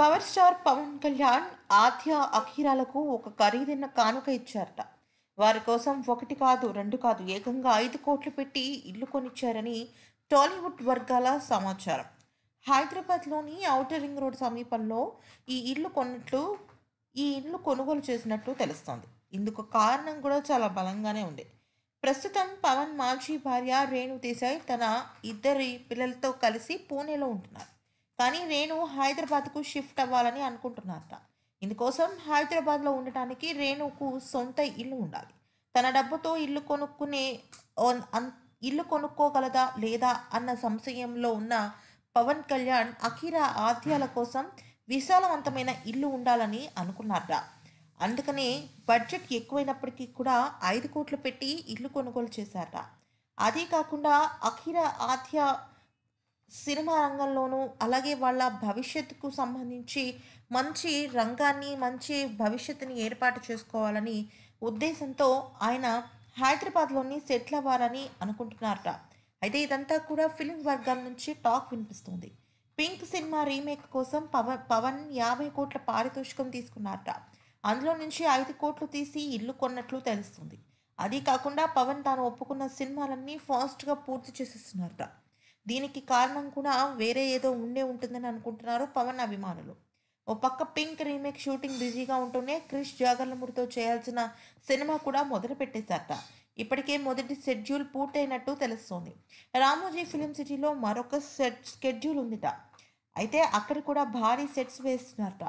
power star Pawan Kalyan Aadya అఖీరాలకు ఒక ఖరీదైన కానుక ఇచ్చారట వారి కోసం ఒకటి కాదు రెండు కాదు ఏకంగా ఐదు కోట్లు పెట్టి ఇల్లు కొనిచ్చారని టాలీవుడ్ వర్గాల సమాచారం హైదరాబాద్లోని ఔటర్ రింగ్ రోడ్ సమీపంలో ఈ ఇల్లు కొన్నట్లు ఈ ఇల్లు కొనుగోలు చేసినట్లు తెలుస్తోంది ఇందుకు కారణం కూడా చాలా బలంగానే ఉంది ప్రస్తుతం పవన్ మాజీ భార్య రేణు దేశాయ్ తన ఇద్దరి పిల్లలతో కలిసి పూణేలో ఉంటున్నారు కానీ రేణు హైదరాబాద్కు షిఫ్ట్ అవ్వాలని అనుకుంటున్నారట ఇందుకోసం హైదరాబాద్లో ఉండటానికి రేణుకు సొంత ఇల్లు ఉండాలి తన డబ్బుతో ఇల్లు కొనుక్కునే ఇల్లు కొనుక్కోగలదా లేదా అన్న సంశయంలో ఉన్న పవన్ కళ్యాణ్ అఖీరా ఆద్యాల కోసం విశాలవంతమైన ఇల్లు ఉండాలని అనుకున్నారట అందుకనే బడ్జెట్ ఎక్కువైనప్పటికీ కూడా ఐదు కోట్లు పెట్టి ఇల్లు కొనుగోలు చేశారట అదే కాకుండా అఖీరా ఆద్య సినిమా రంగంలోనూ అలాగే వాళ్ళ భవిష్యత్తుకు సంబంధించి మంచి రంగాన్ని మంచి భవిష్యత్తుని ఏర్పాటు చేసుకోవాలని ఉద్దేశంతో ఆయన హైదరాబాద్లోని సెటిల్ అవ్వాలని అనుకుంటున్నారట అయితే ఇదంతా కూడా ఫిలిం వర్గం నుంచి టాక్ వినిపిస్తుంది పింక్ సినిమా రీమేక్ కోసం పవన్ పవన్ యాభై కోట్ల పారితోషికం తీసుకున్నారట అందులో నుంచి ఐదు కోట్లు తీసి ఇల్లు కొన్నట్లు తెలుస్తుంది అది కాకుండా పవన్ తాను ఒప్పుకున్న సినిమాలన్నీ ఫాస్ట్గా పూర్తి చేసేస్తున్నారట దీనికి కారణం కూడా వేరే ఏదో ఉండే ఉంటుందని అనుకుంటున్నారు పవన్ అభిమానులు ఓ పక్క పింక్ రీమేక్ షూటింగ్ బిజీగా ఉంటూనే క్రిష్ జాగర్లమూరితో చేయాల్సిన సినిమా కూడా మొదలు పెట్టేశారట ఇప్పటికే మొదటి షెడ్యూల్ పూర్తయినట్టు తెలుస్తోంది రామోజీ ఫిలిం సిటీలో మరొక సెట్ షెడ్యూల్ ఉందిట అయితే అక్కడ కూడా భారీ సెట్స్ వేస్తున్నారట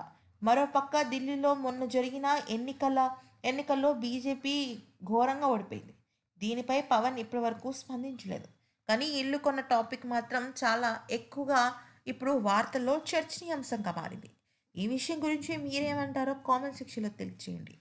మరోపక్క ఢిల్లీలో మొన్న జరిగిన ఎన్నికల ఎన్నికల్లో బీజేపీ ఘోరంగా ఓడిపోయింది దీనిపై పవన్ ఇప్పటివరకు స్పందించలేదు కానీ ఇల్లు కొన్న టాపిక్ మాత్రం చాలా ఎక్కువగా ఇప్పుడు వార్తల్లో చర్చనీయాంశంగా మారింది ఈ విషయం గురించి మీరేమంటారో కామెంట్ సెక్షన్లో తెలియజేయండి